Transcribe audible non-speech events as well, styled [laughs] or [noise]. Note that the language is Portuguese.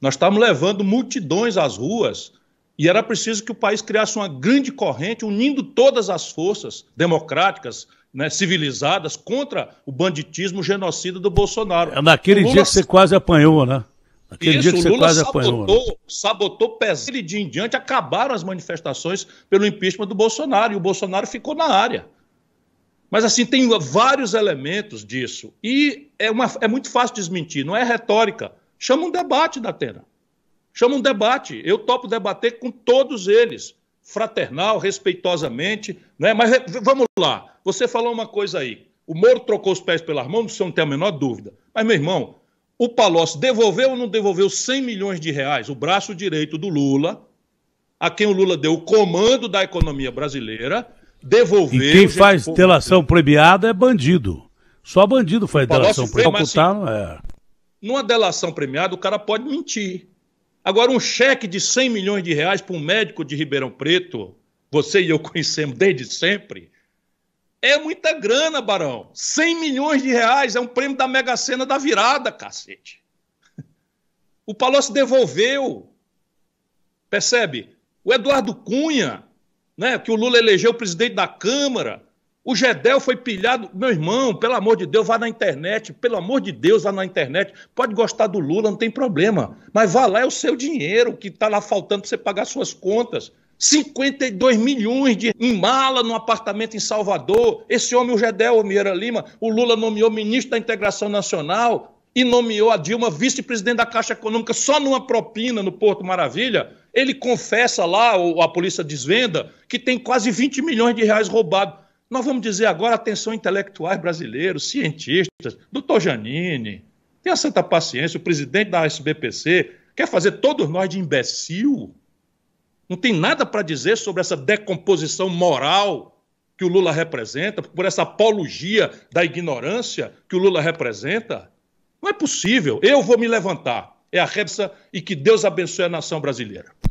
Nós estávamos levando multidões às ruas e era preciso que o país criasse uma grande corrente unindo todas as forças democráticas, né, civilizadas contra o banditismo o genocida do Bolsonaro. É, naquele Lula... dia que você quase apanhou, né? Naquele Isso, dia que você Lula quase sabotou, apanhou. Né? Sabotou pesado. Ele dia em diante acabaram as manifestações pelo impeachment do Bolsonaro e o Bolsonaro ficou na área. Mas assim, tem vários elementos disso. E é, uma, é muito fácil desmentir, não é retórica. Chama um debate, Datena. Chama um debate. Eu topo debater com todos eles, fraternal, respeitosamente. Né? Mas eh, vamos lá. Você falou uma coisa aí. O Moro trocou os pés pelas mãos, você não tem a menor dúvida. Mas, meu irmão, o Palocci devolveu ou não devolveu 100 milhões de reais, o braço direito do Lula, a quem o Lula deu o comando da economia brasileira, devolveu. E quem faz delação premiada é bandido. Só bandido faz delação premiada. Executado, é. Numa delação premiada, o cara pode mentir. Agora, um cheque de 100 milhões de reais para um médico de Ribeirão Preto, você e eu [laughs] conhecemos desde sempre, é muita grana, Barão. 100 milhões de reais é um prêmio da Mega Sena da virada, cacete. O Palocci devolveu. Percebe? O Eduardo Cunha, né, que o Lula elegeu presidente da Câmara, o Gedel foi pilhado. Meu irmão, pelo amor de Deus, vá na internet. Pelo amor de Deus, vá na internet. Pode gostar do Lula, não tem problema. Mas vá lá, é o seu dinheiro que está lá faltando para você pagar suas contas. 52 milhões de em mala no apartamento em Salvador. Esse homem, o Gedel Almeida Lima, o Lula nomeou ministro da Integração Nacional e nomeou a Dilma vice-presidente da Caixa Econômica só numa propina no Porto Maravilha. Ele confessa lá, ou a polícia desvenda, que tem quase 20 milhões de reais roubados. Nós vamos dizer agora, atenção intelectuais brasileiros, cientistas, doutor Janine, tenha santa paciência, o presidente da SBPC quer fazer todos nós de imbecil. Não tem nada para dizer sobre essa decomposição moral que o Lula representa, por essa apologia da ignorância que o Lula representa. Não é possível. Eu vou me levantar. É a repsa e que Deus abençoe a nação brasileira.